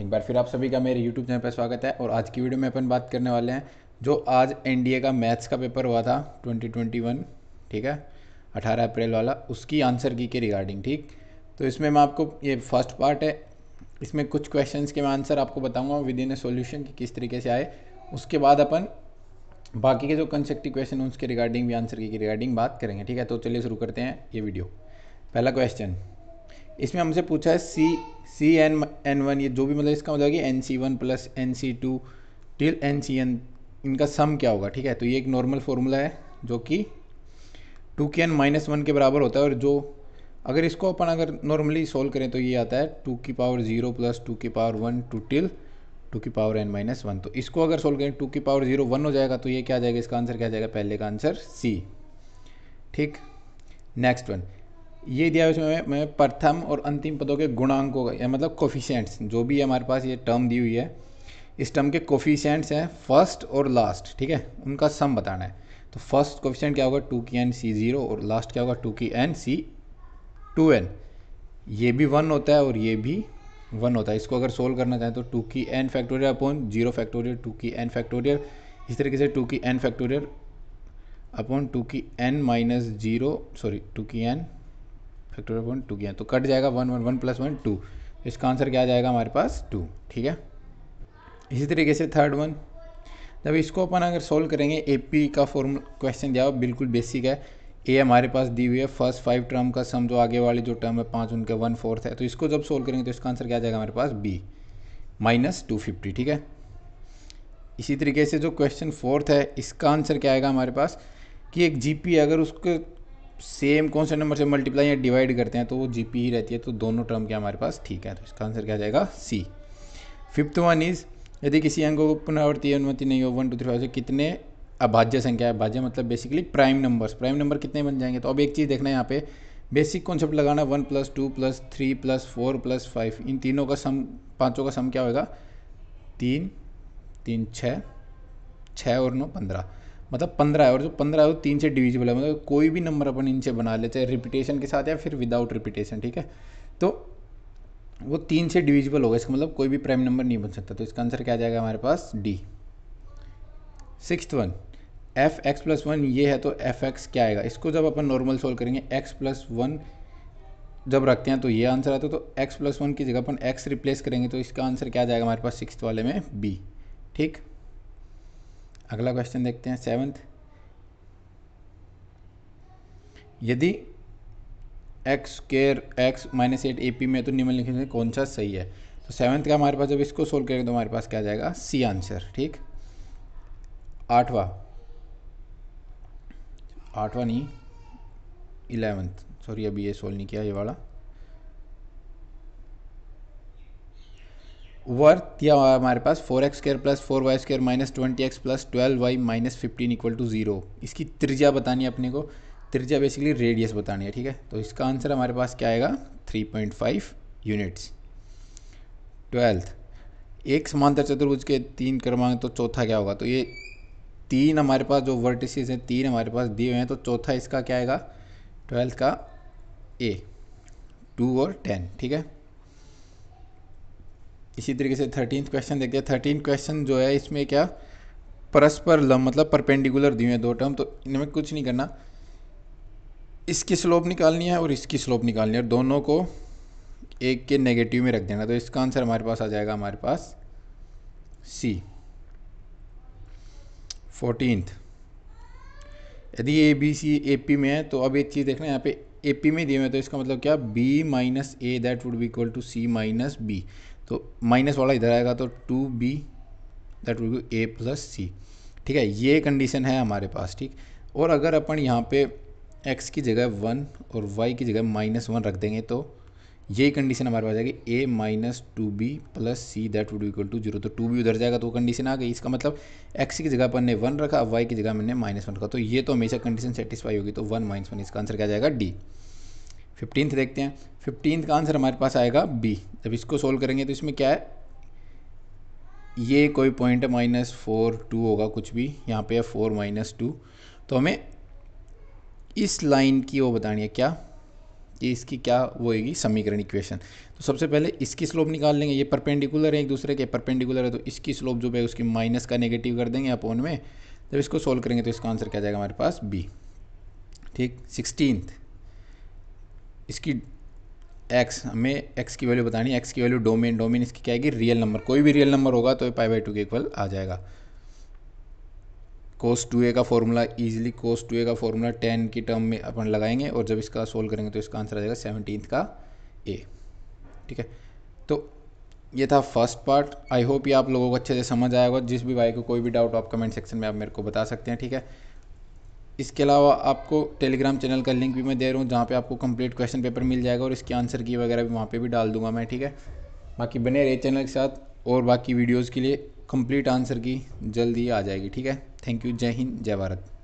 एक बार फिर आप सभी का मेरे यूट्यूब चैनल पर स्वागत है और आज की वीडियो में अपन बात करने वाले हैं जो आज एनडीए का मैथ्स का पेपर हुआ था 2021 ठीक है 18 अप्रैल वाला उसकी आंसर की के रिगार्डिंग ठीक तो इसमें मैं आपको ये फर्स्ट पार्ट है इसमें कुछ क्वेश्चन के मैं आंसर आपको बताऊँगा विद इन ए सोल्यूशन कि किस तरीके से आए उसके बाद अपन बाकी के जो कंसेक्टिव क्वेश्चन उसके रिगार्डिंग भी आंसर की रिगार्डिंग बात करेंगे ठीक है तो चलिए शुरू करते हैं ये वीडियो पहला क्वेश्चन इसमें हमसे पूछा है C C N N one ये जो भी मतलब इसका हो जाएगी N C one plus N C two till N C N इनका सम क्या होगा ठीक है तो ये एक नॉर्मल फॉर्मूला है जो कि टू के एन माइनस वन के बराबर होता है और जो अगर इसको अपन अगर नॉर्मली सोल्व करें तो ये आता है टू की पावर जीरो प्लस टू की power one two till two की पावर एन माइनस वन तो इसको अगर सोल्व करें टू की पावर जीरो वन हो जाएगा तो ये क्या आ जाएगा इसका आंसर क्या आ जाएगा पहले का आंसर सी ठीक नेक्स्ट वन ये दिया उसमें मैं प्रथम और अंतिम पदों के गुणांकों का या मतलब कोफिशेंट्स जो भी हमारे पास ये टर्म दी हुई है इस टर्म के कोफिशेंट्स हैं फर्स्ट और लास्ट ठीक है उनका सम बताना है तो फर्स्ट कोफिशेंट क्या होगा टू की एन सी ज़ीरो और लास्ट क्या होगा टू की एन सी टू एन ये भी वन होता है और ये भी वन होता है इसको अगर सोल्व करना चाहें तो टू की N factorial upon zero factorial two की एन फैक्टोरियल इस तरीके से टू की एन फैक्टोरियल अपॉन टू की N minus zero sorry two की एन फैक्टोरियल अपॉन टू किया तो कट जाएगा one one one plus one two इसका आंसर क्या आ जाएगा हमारे पास टू ठीक है इसी तरीके से थर्ड वन जब इसको अपन अगर सोल्व करेंगे पी का फॉर्मूला क्वेश्चन दिया हुआ बिल्कुल बेसिक है ए हमारे पास दी हुई है फर्स्ट फाइव टर्म का सम जो आगे वाले जो टर्म है पाँच उनके वन फोर्थ है तो इसको जब सोल्व करेंगे तो इसका आंसर क्या आ जाएगा हमारे पास बी माइनस टू फिफ्टी ठीक है इसी तरीके से जो क्वेश्चन फोर्थ है इसका आंसर क्या आएगा हमारे पास कि एक जीपी अगर उसके सेम कौन से नंबर से मल्टीप्लाई या डिवाइड करते हैं तो वो जी पी ही रहती है तो दोनों टर्म के हमारे पास ठीक है तो इसका आंसर क्या जाएगा सी फिफ्थ वन इज़ यदि किसी अंगों को पुनरावृत्ति अनुमति नहीं हो वन टू थ्री फाइव से कितने अभाज्य संख्या है भाज्य मतलब basically prime numbers prime number कितने बन जाएंगे तो अब एक चीज़ देखना है यहाँ पे बेसिक कॉन्सेप्ट लगाना one plus two plus three plus four plus five इन तीनों का सम पाँचों का सम क्या होगा तीन तीन छः छः और नौ पंद्रह मतलब पंद्रह है और जो पंद्रह है वो तीन से डिविजिबल है मतलब कोई भी नंबर अपन इनसे बना ले चाहे रिपीटेशन के साथ या फिर विदाउट रिपीटेशन ठीक है तो वो तीन से डिविजिबल होगा इसका मतलब कोई भी प्राइम नंबर नहीं बन सकता तो इसका आंसर क्या आ जाएगा हमारे पास D six one f x plus one ये है तो एफ एक्स क्या आएगा इसको जब अपन नॉर्मल सोल्व करेंगे एक्स प्लस वन जब रखते हैं तो ये आंसर आता है तो एक्स प्लस वन की जगह अपन एक्स रिप्लेस करेंगे तो इसका आंसर क्या आ जाएगा हमारे पास सिक्स वाले में बी ठीक अगला क्वेश्चन देखते हैं सेवन्थ यदि x square x minus eight A P में तो निम्नलिखित में कौन सा सही है तो सेवन्थ का हमारे पास जब इसको सोल्व करेंगे तो हमारे पास क्या आ जाएगा सी आंसर ठीक आठवा आठवा नहीं इलेवेंथ सॉरी अभी ये सोल्व नहीं किया ये वाला वर्थ या हमारे पास four x square plus four y square minus twenty x plus twelve y minus fifteen equal to zero इसकी त्रिज्या बतानी है अपने को त्रिज्या बेसिकली रेडियस बतानी है ठीक है तो इसका आंसर हमारे पास क्या आएगा three point five units twelfth एक समांतर चतुर्भुज के तीन क्रमांक तो चौथा क्या होगा तो ये तीन हमारे पास जो वर्टिसेस हैं तीन हमारे पास दिए हुए हैं तो चौथा इसका क्या आएगा ट्वेल्थ का ए टू और टेन ठीक है इसी तरीके से थर्टीन क्वेश्चन देखते हैं थर्टीन क्वेश्चन जो है इसमें क्या परस्पर लम मतलब परपेंडिकुलर दिए हैं दो टर्म तो इनमें कुछ नहीं करना इसकी स्लोप निकालनी है और इसकी स्लोप निकालनी है और दोनों को एक के नेगेटिव में रख देना तो इसका आंसर हमारे पास आ जाएगा हमारे पास सी फोर्टीनथ यदि A B C A P में है तो अब एक चीज़ देखना यहाँ पे ए पी में दिए हुए तो इसका मतलब क्या b minus a that would be equal to c minus b तो माइनस वाला इधर आएगा तो two b that will be a plus c ठीक है ये कंडीशन है हमारे पास ठीक और अगर अपन यहाँ पे एक्स की जगह वन और वाई की जगह माइनस वन रख देंगे तो यही कंडीशन हमारे पास आएगी a minus two b plus c that would equal to zero तो टू बी उधर जाएगा तो वो कंडीशन आ गई इसका मतलब एक्स की जगह अपन ने वन रखा वाई की जगह मैंने माइनस वन रखा तो ये तो हमेशा कंडीशन सेटिस्फाई होगी तो वन माइनस वन इसका आंसर क्या जाएगा डी फिफ्टींथ देखते हैं फिफ्टींथ का आंसर हमारे पास आएगा बी जब इसको सोल्व करेंगे तो इसमें क्या है ये कोई पॉइंट है माइनस फोर टू होगा कुछ भी यहाँ पे है फोर माइनस टू तो हमें इस लाइन की वो बतानी है क्या कि इसकी क्या वो होगी समीकरण इक्वेशन तो सबसे पहले इसकी स्लोप निकाल लेंगे ये परपेंडिकुलर है एक दूसरे के परपेंडिकुलर है तो इसकी स्लोप जो है उसकी माइनस का नेगेटिव कर देंगे अपोन में जब इसको सोल्व करेंगे तो इसका आंसर क्या जाएगा हमारे पास बी ठीक सिक्सटीन इसकी एक्स हमें एक्स की वैल्यू बतानी है एक्स की वैल्यू डोमेन डोमेन इसकी क्या है रियल नंबर कोई भी रियल नंबर होगा तो ये पाई बाई टू के इक्वल आ जाएगा कोस टू ए का formula easily cos two a का फॉर्मूला टेन की टर्म में अपन लगाएंगे और जब इसका सोल्व करेंगे तो इसका आंसर आ जाएगा सेवनटीन का ए ठीक है तो ये था फर्स्ट पार्ट आई होप ये आप लोगों को अच्छे से समझ आएगा जिस भी भाई को कोई भी डाउट आप कमेंट सेक्शन में आप मेरे को बता सकते हैं ठीक है इसके अलावा आपको टेलीग्राम चैनल का लिंक भी मैं दे रहा हूँ जहाँ पे आपको कंप्लीट क्वेश्चन पेपर मिल जाएगा और इसके आंसर की वगैरह भी वहाँ पे भी डाल दूंगा मैं ठीक है बाकी बने रहे चैनल के साथ और बाकी वीडियोज़ के लिए कंप्लीट आंसर की जल्दी आ जाएगी ठीक है थैंक यू जय हिंद जय भारत